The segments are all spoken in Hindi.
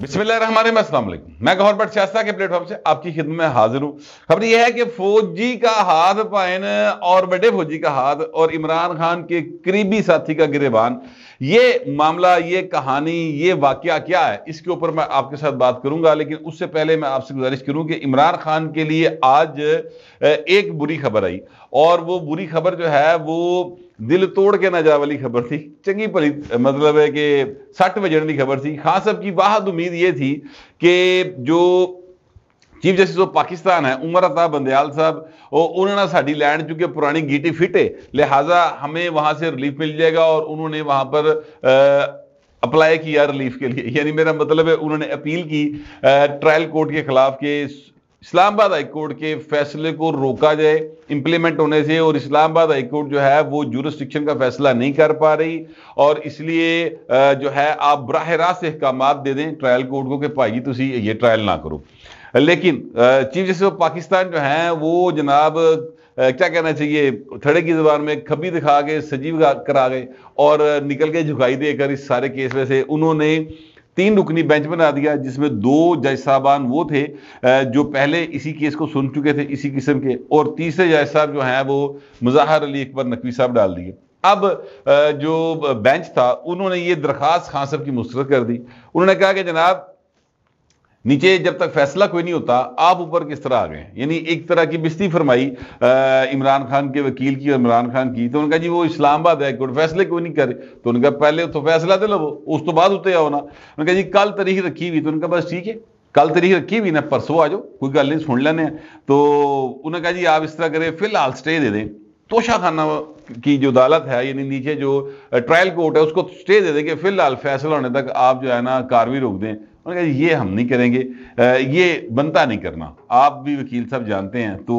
बिस्मिल्लाम मैं गौर भट्ट शास्त्रा के प्लेटफॉर्म से आपकी खिदमत में हाजिर हूं खबर यह है कि फौजी का हाथ पाइन और बड़े फौजी का हाथ और इमरान खान के करीबी साथी का गिरेबान ये मामला ये कहानी ये वाक्य क्या है इसके ऊपर मैं आपके साथ बात करूंगा लेकिन उससे पहले मैं आपसे गुजारिश करूं कि इमरान खान के लिए आज एक बुरी खबर आई और वो बुरी खबर जो है वो दिल तोड़ के ना जा वाली खबर थी चंगी भली मतलब है कि सट वजन की खबर थी खास साहब की वाहद उम्मीद ये थी कि जो चीफ जस्टिस ऑफ पाकिस्तान है उमर अता बंदयाल साहब और उन्होंने साड़ी लैंड चूंकि पुरानी गीटी फिट है लिहाजा हमें वहां से रिलीफ मिल जाएगा और उन्होंने वहां पर अप्लाई किया रिलीफ के लिए यानी मेरा मतलब है उन्होंने अपील की ट्रायल कोर्ट के खिलाफ के इस्लामाबाद हाई कोर्ट के फैसले को रोका जाए इम्प्लीमेंट होने से और इस्लामाबाद हाई कोर्ट जो है वो जूरिस्टिक्शन का फैसला नहीं कर पा रही और इसलिए जो है आप बरह रास्त अहकाम दे दें ट्रायल कोर्ट को कि भाई तुम ये ट्रायल ना करो लेकिन चीफ जस्टिस ऑफ पाकिस्तान जो हैं वो जनाब क्या कहना चाहिए थड़े की जबान में खबी दिखा के सजीव करा गए और निकल के झुकाई देकर इस सारे केस में से उन्होंने तीन रुकनी बेंच बना दिया जिसमें दो जज साहबान वो थे जो पहले इसी केस को सुन चुके थे इसी किस्म के और तीसरे जज साहब जो हैं वो मुजाहर अली अकबर नकवी साहब डाल दिए अब जो बेंच था उन्होंने ये दरखास्त खान साहब की मुस्तरद कर दी उन्होंने कहा कि जनाब नीचे जब तक फैसला कोई नहीं होता आप ऊपर किस तरह आ गए यानी एक तरह की बिस्ती फरमाई इमरान खान के वकील की और इमरान खान की तो उन्होंने कहा जी वो इस्लामाबाद है कोई फैसले कोई नहीं करे तो उनका पहले तो फैसला दे तो लवो उस तो बाद उतरे आओ ना उन्होंने कहा जी कल तरीक रखी हुई तो उनका बस ठीक है कल तरीक रखी हुई ना परसों आ जाओ कोई गल नहीं सुन लेने तो उन्होंने कहा जी आप इस तरह करें फिलहाल स्टे दे दें तोशा खाना की जो अदालत है यानी नीचे जो ट्रायल कोर्ट है उसको स्टे दे दें कि फिलहाल फैसला होने तक आप जो है ना कार्रवाई रोक दें उन्होंने कहा ये हम नहीं करेंगे ये बनता नहीं करना आप भी वकील साहब जानते हैं तो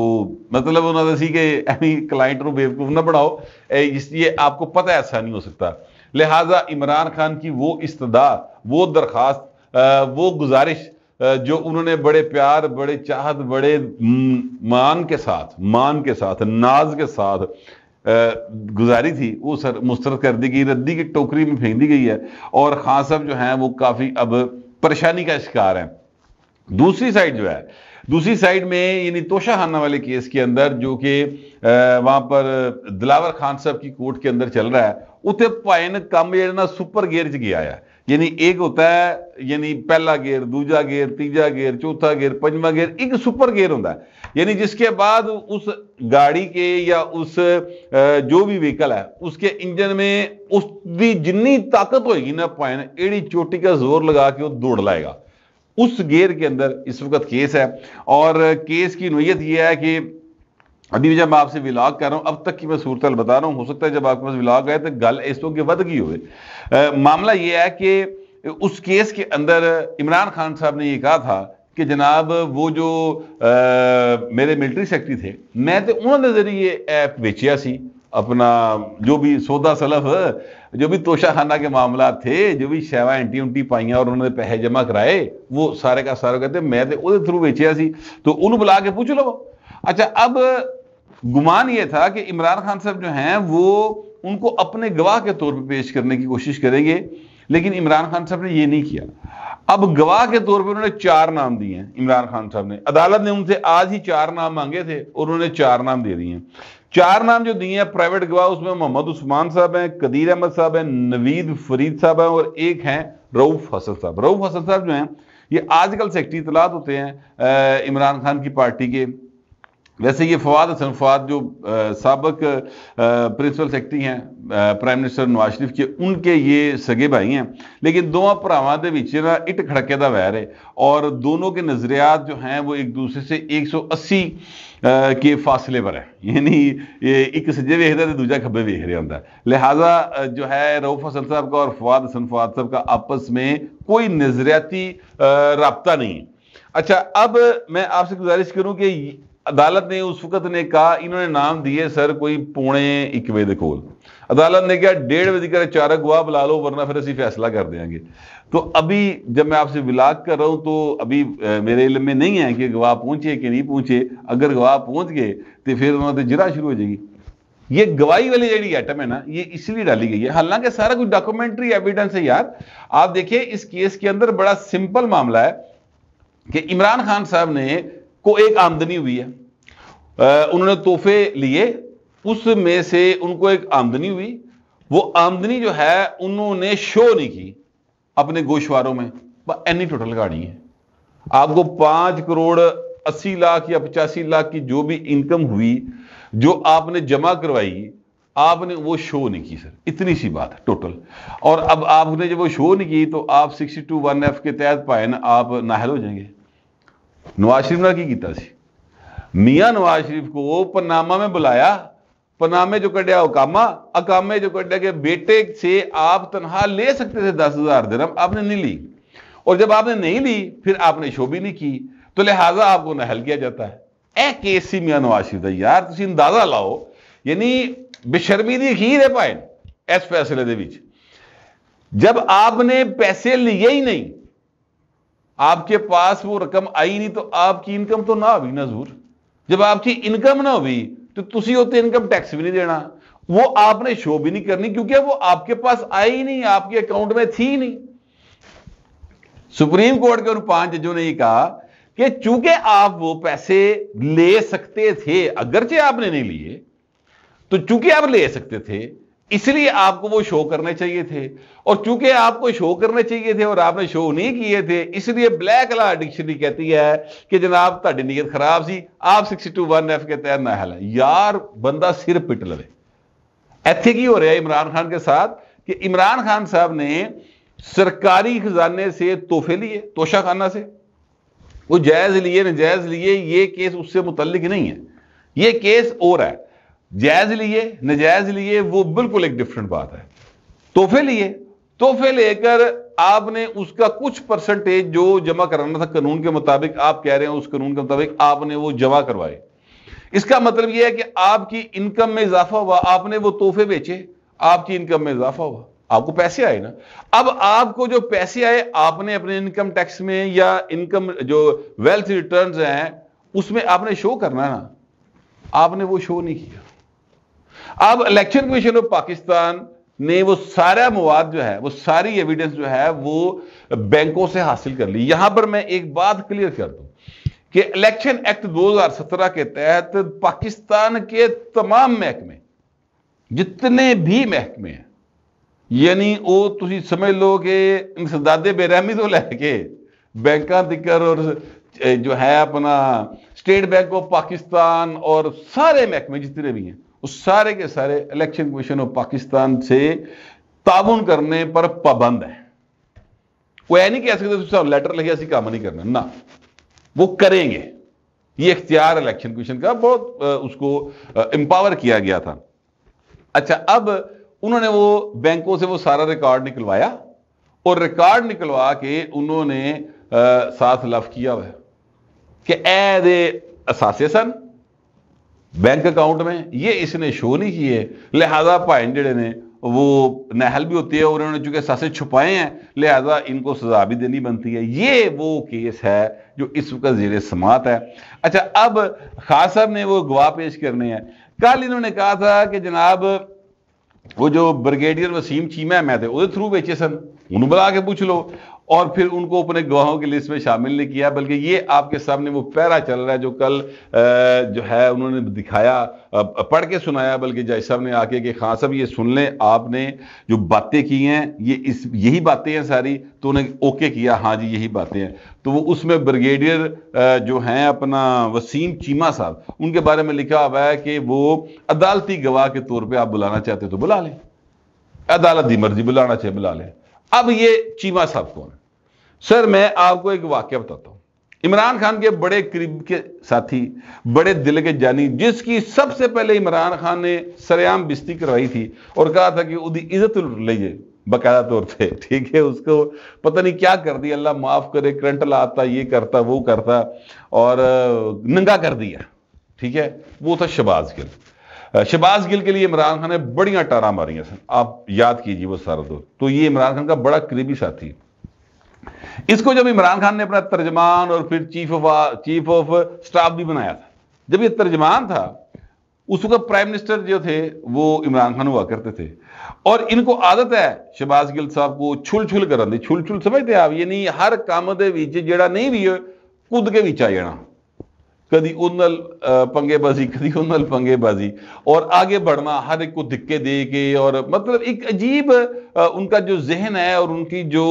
मतलब उन्होंने सी कि अभी क्लाइंट को बेवकूफ़ ना बढ़ाओ इसलिए आपको पता ऐसा नहीं हो सकता लिहाजा इमरान खान की वो इस्तदा वो दरख्वास्त वो गुजारिश जो उन्होंने बड़े प्यार बड़े चाहत बड़े मान के साथ मान के साथ नाज के साथ गुजारी थी वो सर मुस्रद कर दी गई रद्दी की टोकरी में फेंक दी गई है और खान साहब जो हैं वो काफ़ी अब परेशानी का शिकार है दूसरी साइड जो है दूसरी साइड में यानी तोशा खाना वाले केस के अंदर जो कि वहां पर दिलावर खान साहब की कोर्ट के अंदर चल रहा है उतने भयानक काम जो ना सुपर गेयर च गया है यानी एक होता है यानी पहला गेयर दूजा गेयर तीजा गेयर चौथा गेयर पंजवा गेयर एक सुपर गेयर होता है यानी जिसके बाद उस गाड़ी के या उस जो भी व्हीकल है उसके इंजन में उसकी जिन्नी ताकत होगी ना पॉइंट एड़ी चोटी का जोर लगा के वो दौड़ लाएगा उस गेयर के अंदर इस वक्त केस है और केस की नोयत यह है कि अभी जब मैं आपसे विलाग कर रहा हूँ अब तक की मैं सूरत बता रहा हूं हो सकता है जब आपके पास विलाग आए तो गल इस तो वध गई हो मामला ये है कि उस केस के अंदर इमरान खान साहब ने यह कहा था कि जनाब वो जो आ, मेरे मिलिट्री सेक्रेटरी थे मैं तो उन्होंने जरिए ऐप बेचिया सी अपना जो भी सौदा सलफ जो भी तोशाखाना के मामला थे जो भी शेवा एंटी उंटी पाइया और उन्होंने पैसे जमा कराए वो सारे का सारा कहते मैं तो वो थ्रू बेचिया सी तो उन्होंने बुला के पूछ लो अच्छा अब गुमान ये था कि इमरान खान साहब जो हैं वो उनको अपने गवाह के तौर पर पेश करने की कोशिश करेंगे लेकिन इमरान खान साहब ने यह नहीं किया अब गवाह के तौर पर उन्होंने चार नाम दिए हैं इमरान खान साहब ने अदालत ने उनसे आज ही चार नाम मांगे थे और उन्होंने चार नाम दे दिए हैं चार नाम जो दिए हैं प्राइवेट गवाह उसमें मोहम्मद उस्मान साहब हैं कदीर अहमद साहब हैं नवीद फरीद साहब हैं और एक हैं रऊफ हसन साहब रऊफ हसन साहब जो हैं ये आजकल सेक्टरी इतलात होते हैं इमरान खान की पार्टी के वैसे ये फवाद हसन फवाद जो सबक प्रिंसिपल सेक्रेटरी हैं प्राइम मिनिस्टर नवाज शरीफ के उनके ये सगे भाई हैं लेकिन दोवों भरावान के बीच ना इट खड़के का वैर है और दोनों के नज़रियात जो हैं वो एक दूसरे से एक सौ अस्सी के फासले पर है यानी ये एक सज्जे वेखता तो दूजा खब्बे वेख रहा होंगे लिहाजा जो है रऊफ हसन साहब का और फवाद हसन फवाद साहब का आपस में कोई नज़रियाती रबता नहीं है अच्छा अब मैं आपसे गुजारिश करूं कि अदालत ने उस वक्त ने कहा इन्होंने नाम दिए सर कोई ਕੋਈ एक बजे ਵਜੇ अदालत ने कहा डेढ़ बजे कर चार गवाह बुला लो वरना फिर असी फैसला कर देंगे तो अभी जब मैं आपसे विलाग कर रहा हूँ तो अभी मेरे इलम में नहीं है कि गवाह पहुंचे कि नहीं पहुंचे अगर गवाह पहुंच गए तो फिर उन्होंने तो जिरा शुरू हो जाएगी ये गवाही वाली जी आइटम है ना ये इसलिए डाली गई है हालांकि सारा कुछ डॉक्यूमेंट्री एविडेंस है यार आप देखिए इस केस के अंदर बड़ा सिंपल मामला है कि इमरान खान साहब ने को एक आमदनी हुई है उन्होंने तोहफे लिए उसमें से उनको एक आमदनी हुई वो आमदनी जो है उन्होंने शो नहीं की अपने गोशवारों में एनी टोटल गाड़ी है आपको पांच करोड़ अस्सी लाख या पचासी लाख की जो भी इनकम हुई जो आपने जमा करवाई आपने वो शो नहीं की सर इतनी सी बात है टोटल और अब आपने जब वो शो नहीं की तो आप सिक्सटी टू वन एफ के तहत पाए ना आप नाहल हो जाएंगे नवाज शरीफ ने की किया मियाँ नवाज शरीफ को पनामा में बुलाया पनामे जो कटिया अकामा अकामे जो कटिया के बेटे से आप तनहा ले सकते थे दस हजार दिनम आपने नहीं ली और जब आपने नहीं ली फिर आपने शो भी नहीं की तो लिहाजा आपको नहल किया जाता है ए केस सी मियाँ नवाज शरीफ का यार तुम अंदाजा लाओ यानी बेशर्मी की ही रह पाए इस फैसले के जब आपने पैसे लिए ही नहीं आपके पास वो रकम आई नहीं तो आपकी इनकम तो ना हुई नजूर जब आपकी इनकम ना हुई तो तुसी होते इनकम टैक्स भी नहीं देना वो आपने शो भी नहीं करनी क्योंकि वो आपके पास आई नहीं आपके अकाउंट में थी नहीं सुप्रीम कोर्ट के उन पांच जजों ने ही कहा कि चूंकि आप वो पैसे ले सकते थे अगरचे आपने नहीं लिए तो चूंकि आप ले सकते थे इसलिए आपको वो शो करने चाहिए थे और चूंकि आपको शो करने चाहिए थे और आपने शो नहीं किए थे इसलिए ब्लैक ला डिक्शनरी कहती है कि जनाब सी आप सिक्सटी टू वन एफ के तहत ਤਹਿਤ ਨਾ यार बंदा सिर पिट लवे ਲਵੇ की हो रहा है इमरान खान के साथ कि इमरान खान साहब ने सरकारी खजाने से तोहफे लिए तोशा खाना से वो जायज लिए नजायज लिए ये केस उससे मुतलिक नहीं है ये केस और है जायज लिए नजायज लिए वो बिल्कुल एक डिफरेंट बात है तोहफे लिए तोहफे लेकर आपने उसका कुछ परसेंटेज जो जमा कराना था कानून के मुताबिक आप कह रहे हैं उस कानून के मुताबिक आपने वो जमा करवाए इसका मतलब यह है कि आपकी इनकम में इजाफा हुआ आपने वो तोहफे बेचे आपकी इनकम में इजाफा हुआ आपको पैसे आए ना अब आपको जो पैसे आए आपने अपने इनकम टैक्स में या इनकम जो वेल्थ रिटर्न्स हैं उसमें आपने शो करना ना आपने वो शो नहीं किया अब इलेक्शन कमीशन ऑफ पाकिस्तान ने वो सारा मवाद जो है वो सारी एविडेंस जो है वो बैंकों से हासिल कर ली यहां पर मैं एक बात क्लियर कर दू कि इलेक्शन एक्ट 2017 के तहत पाकिस्तान के तमाम महकमे जितने भी महकमे हैं यानी वो तुम समझ लो कि इंसदादे बेरहमी तो लैके बैंक दिकर और जो है अपना स्टेट बैंक ऑफ पाकिस्तान और सारे महकमे जितने भी हैं उस सारे के सारे इलेक्शन कमीशन ऑफ पाकिस्तान से ताबन करने पर पाबंद है वो यह नहीं कह सकते लेटर लिखे ऐसी काम नहीं करना ना वो करेंगे ये इख्तियार इलेक्शन कमीशन का बहुत उसको एम्पावर किया गया था अच्छा अब उन्होंने वो बैंकों से वो सारा रिकॉर्ड निकलवाया और रिकॉर्ड निकलवा के उन्होंने साथ लफ किया हुआ कि ए दे असासे सन बैंक अकाउंट में ये इसने शो नहीं किए लिहाजा भाई ने वो नहल भी होती है और उन्होंने चूंकि सासे छुपाए हैं लिहाजा इनको सजा भी देनी बनती है ये वो केस है जो इस वक्त जेर समात है अच्छा अब खास साहब ने वो गवाह पेश करने हैं कल इन्होंने कहा था कि जनाब वो जो ब्रिगेडियर वसीम चीमा मैं थे वो थ्रू बेचे सन उन्होंने बुला के पूछ लो और फिर उनको अपने गवाहों की लिस्ट में शामिल नहीं किया बल्कि ये आपके सामने वो पैरा चल रहा है जो कल जो है उन्होंने दिखाया पढ़ के सुनाया बल्कि जज साहब ने आके कि खां हाँ साहब ये सुन लें आपने जो बातें की हैं ये इस यही बातें हैं सारी तो उन्हें ओके किया हाँ जी यही बातें हैं तो वो उसमें ब्रिगेडियर जो हैं अपना वसीम चीमा साहब उनके बारे में लिखा हुआ है कि वो अदालती गवाह के तौर पर आप बुलाना चाहते तो बुला लें अदालत मर्जी बुलाना चाहे बुला लें अब ये चीमा साहब कौन है सर मैं आपको एक वाक्य बताता हूं इमरान खान के बड़े करीब के साथी बड़े दिल के जानी जिसकी सबसे पहले इमरान खान ने सरेआम बिस्ती करवाई थी और कहा था कि उसकी इज्जत लीजिए बाकायदा तौर से ठीक है उसको पता नहीं क्या कर दिया अल्लाह माफ करे करंट लाता ये करता वो करता और नंगा कर दिया ठीक है वो था शबाज गिल शबाज गिल के लिए इमरान खान ने बड़ियां टारा मारियां सर आप याद कीजिए वो सारा दो तो ये इमरान खान का बड़ा करीबी साथी इसको जब इमरान खान ने अपना तर्जमान और फिर chief of chief of staff भी बनाया था जब ये तर्जमान था उस वक्त प्राइम मिनिस्टर जो थे वो इमरान खान हुआ करते थे और इनको आदत है शहबाज गिल साहब को छुल छुल कर छुल छुल समझते आप यानी हर काम के बीच जो नहीं भी खुद के बीच आ जाना कभी उन्नल पंगेबाजी कभी उन्नल पंगेबाजी और आगे बढ़ना हर एक को धिक्के दे के और मतलब एक अजीब उनका जो जहन है और उनकी जो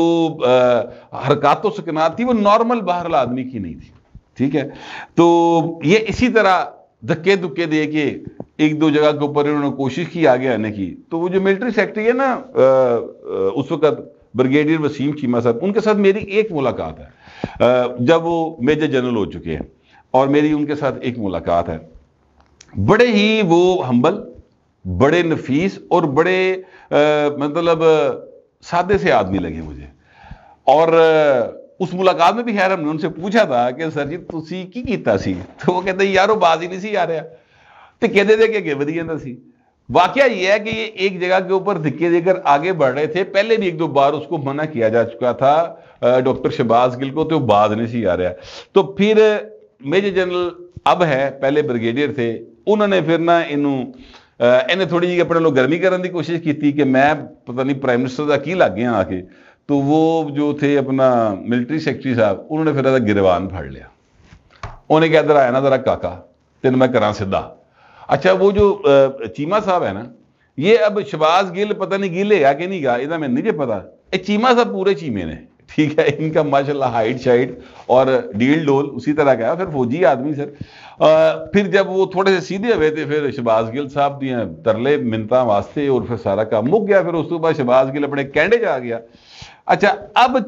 हरकतों किनार थी वो नॉर्मल बहरल आदमी की नहीं थी ठीक है तो ये इसी तरह धक्के दुक्के दे के एक दो जगह के ऊपर उन्होंने कोशिश की आगे आने की तो वो जो मिलिट्री सेक्रेटरी है ना उस वक्त ब्रिगेडियर वसीम चीमा साहब उनके साथ मेरी एक मुलाकात है जब वो मेजर जनरल हो चुके हैं और मेरी उनके साथ एक मुलाकात है बड़े ही वो हम्बल बड़े नफीस और बड़े आ, मतलब सादे से आदमी लगे मुझे और उस मुलाकात में भी खैर हमने उनसे पूछा था कि सर जी ਤੁਸੀਂ ਕੀ ਕੀਤਾ तो वो कहते ਕਹਿੰਦੇ ਯਾਰ ਉਹ ਬਾਜ਼ੀ ਨਹੀਂ ਸੀ ਆ ਰਿਹਾ ਤੇ ਕਹਿੰਦੇ ਦੇ ਕਿ ਗਿਵ दिया ਸੀ यह है कि ये एक जगह के ऊपर धिक्के देकर आगे बढ़ रहे थे पहले भी एक दो बार उसको मना किया जा चुका था डॉक्टर शहबाज गिल को तो बाज नहीं सी आ रहा तो फिर ਮੇਜਰ ਜਨਰਲ ਅਬ ਹੈ ਪਹਿਲੇ ਬ੍ਰਿਗੇਡੀਅਰ تھے ਉਹਨਾਂ ਨੇ ਫਿਰ ਨਾ ਇਹਨੂੰ ਇਹਨੇ ਥੋੜੀ ਜਿਹੀ ਆਪਣੇ ਲੋ ਗਰਮੀ ਕਰਨ ਦੀ ਕੋਸ਼ਿਸ਼ ਕੀਤੀ ਕਿ ਮੈਂ ਪਤਾ ਨਹੀਂ ਪ੍ਰਾਈਮ ਮਿਨਿਸਟਰ ਦਾ ਕੀ ਲੱਗ ਗਿਆ ਆ ਕੇ ਤੋ ਉਹ ਜੋ ਥੇ ਆਪਣਾ ਮਿਲਟਰੀ ਸੈਕਟਰੀ ਸਾਹਿਬ ਉਹਨਾਂ ਨੇ ਫਿਰ ਇਹਦਾ ਗਿਰਵਾਨ ਫੜ ਲਿਆ ਉਹਨੇ ਕਿਹਾ ਇਧਰ ਆਇਆ ਨਾ ਜ਼ਰਾ ਕਾਕਾ ਤੈਨੂੰ ਮੈਂ ਕਰਾਂ ਸਿੱਧਾ ਅੱਛਾ ਉਹ ਜੋ ਚੀਮਾ ਸਾਹਿਬ ਹੈ ਨਾ ਇਹ ਅਬ शबाज ਗਿੱਲ ਪਤਾ ਨਹੀਂ गिल ਆ ਕਿ ਨਹੀਂ गा ਇਹਦਾ ਮੈਨੂੰ नहीं ਪਤਾ ਇਹ ਚੀਮਾ ਸਾਹਿਬ ਪੂਰੇ ਚੀਮੇ ਨੇ ठीक है इनका माशाल्लाह हाइट शाइट और डील डोल उसी तरह का है फिर फौजी आदमी सर फिर जब वो थोड़े से सीधे हुए थे फिर शहबाज गिल साहब दिए तरले मिनता वास्ते और फिर सारा काम मुक गया फिर उसके बाद शहबाज गिल अपने कैंडे जा गया अच्छा अब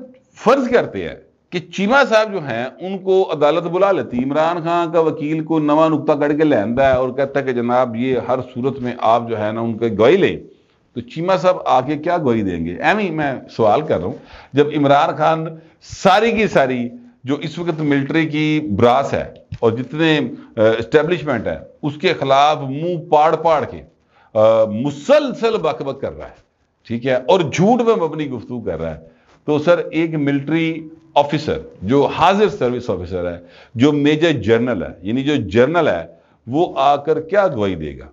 फर्ज करते हैं कि चीमा साहब जो हैं उनको अदालत बुला लेती इमरान खान का वकील को नवा नुकता करके लेंदा है और कहता है कि जनाब ये हर सूरत में आप जो है ना उनके गवाही लें तो चीमा साहब आके क्या गोई देंगे एम मैं सवाल कर रहा हूँ जब इमरान खान सारी की सारी जो इस वक्त मिलिट्री की ब्रास है और जितने इस्टेब्लिशमेंट है उसके खिलाफ मुंह पाड़ पाड़ के मुसलसल मुसलसल बकबक कर रहा है ठीक है और झूठ में अपनी गुफ्तु कर रहा है तो सर एक मिलिट्री ऑफिसर जो हाजिर सर्विस ऑफिसर है जो मेजर जनरल है यानी जो जनरल है वो आकर क्या अगुवाई देगा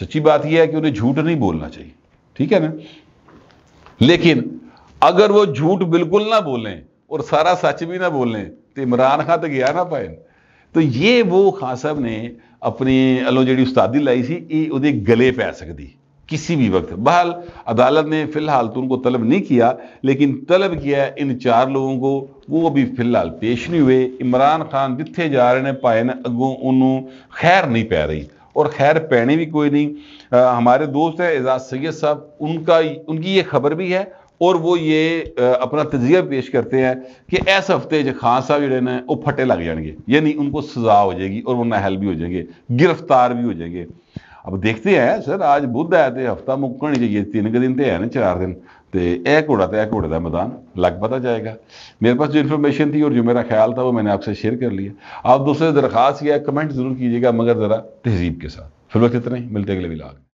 सच्ची बात यह है कि उन्हें झूठ नहीं बोलना चाहिए ठीक है ना लेकिन अगर वो झूठ बिल्कुल ना बोलें और सारा सच भी ना बोलें तो इमरान खान तो गया ना पाए तो ये वो खां साहब ने अपनी अलो जी उस्तादी लाई सी ये गले पै सकती किसी भी वक्त बहाल अदालत ने फिलहाल तो उनको तलब नहीं किया लेकिन तलब किया इन चार लोगों को वो अभी फिलहाल पेश नहीं हुए इमरान खान जिथे जा रहे हैं पाए ने अगों उन्होंने खैर नहीं पै रही और खैर पहने भी कोई नहीं आ, हमारे दोस्त हैं एजाज सैद साहब उनका उनकी ये खबर भी है और वो ये आ, अपना तजिया पेश करते हैं कि इस हफ्ते जो खान साहब जो ने वो फटे लग जाएंगे यानी उनको सजा हो जाएगी और वो नहल भी हो जाएंगे गिरफ्तार भी हो जाएंगे अब देखते हैं सर आज बुद्ध है तो हफ्ता नहीं चाहिए तीन के दिन तो है ना चार दिन तो एक घोड़ा तो एक घोड़े का मैदान लग पता जाएगा मेरे पास जो इन्फॉर्मेशन थी और जो मेरा ख्याल था वो मैंने आपसे शेयर कर लिया आप दूसरे दरख्वास्त या कमेंट ज़रूर कीजिएगा मगर ज़रा तहजीब के साथ फिर वक्त इतना ही मिलते अगले विलाग